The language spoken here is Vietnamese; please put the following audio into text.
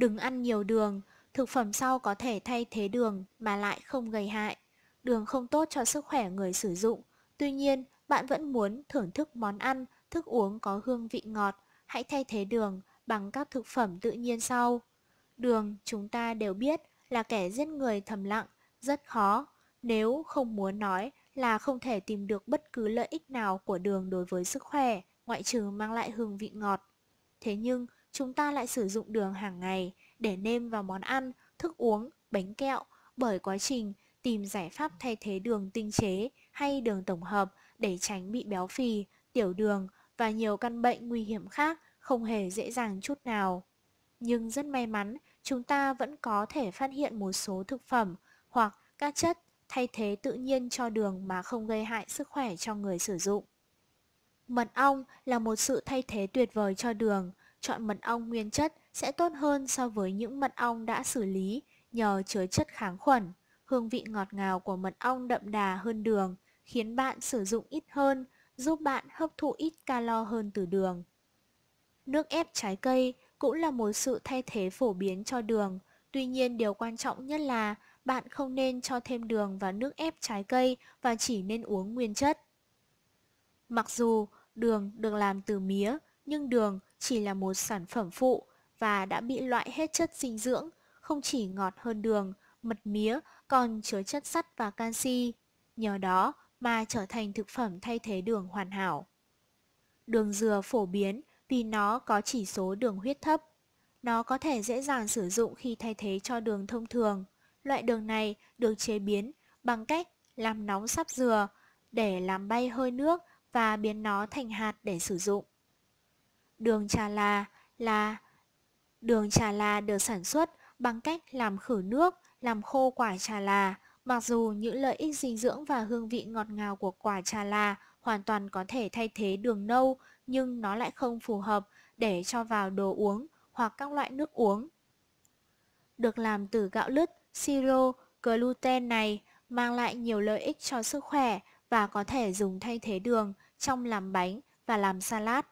Đừng ăn nhiều đường, thực phẩm sau có thể thay thế đường mà lại không gây hại. Đường không tốt cho sức khỏe người sử dụng, tuy nhiên bạn vẫn muốn thưởng thức món ăn, thức uống có hương vị ngọt, hãy thay thế đường bằng các thực phẩm tự nhiên sau. Đường chúng ta đều biết là kẻ giết người thầm lặng, rất khó, nếu không muốn nói là không thể tìm được bất cứ lợi ích nào của đường đối với sức khỏe, ngoại trừ mang lại hương vị ngọt. Thế nhưng chúng ta lại sử dụng đường hàng ngày để nêm vào món ăn, thức uống, bánh kẹo bởi quá trình tìm giải pháp thay thế đường tinh chế hay đường tổng hợp để tránh bị béo phì, tiểu đường và nhiều căn bệnh nguy hiểm khác không hề dễ dàng chút nào. Nhưng rất may mắn, chúng ta vẫn có thể phát hiện một số thực phẩm hoặc các chất thay thế tự nhiên cho đường mà không gây hại sức khỏe cho người sử dụng. Mật ong là một sự thay thế tuyệt vời cho đường. Chọn mật ong nguyên chất sẽ tốt hơn so với những mật ong đã xử lý nhờ chứa chất kháng khuẩn. Hương vị ngọt ngào của mật ong đậm đà hơn đường, khiến bạn sử dụng ít hơn, giúp bạn hấp thụ ít calo hơn từ đường. Nước ép trái cây cũng là một sự thay thế phổ biến cho đường. Tuy nhiên điều quan trọng nhất là bạn không nên cho thêm đường vào nước ép trái cây và chỉ nên uống nguyên chất. Mặc dù Đường được làm từ mía, nhưng đường chỉ là một sản phẩm phụ và đã bị loại hết chất dinh dưỡng, không chỉ ngọt hơn đường, mật mía còn chứa chất sắt và canxi, nhờ đó mà trở thành thực phẩm thay thế đường hoàn hảo. Đường dừa phổ biến vì nó có chỉ số đường huyết thấp. Nó có thể dễ dàng sử dụng khi thay thế cho đường thông thường. Loại đường này được chế biến bằng cách làm nóng sắp dừa để làm bay hơi nước và biến nó thành hạt để sử dụng. Đường trà là là đường trà là được sản xuất bằng cách làm khử nước, làm khô quả trà là mặc dù những lợi ích dinh dưỡng và hương vị ngọt ngào của quả trà là hoàn toàn có thể thay thế đường nâu nhưng nó lại không phù hợp để cho vào đồ uống hoặc các loại nước uống. Được làm từ gạo lứt, siro, gluten này mang lại nhiều lợi ích cho sức khỏe và có thể dùng thay thế đường trong làm bánh và làm salad.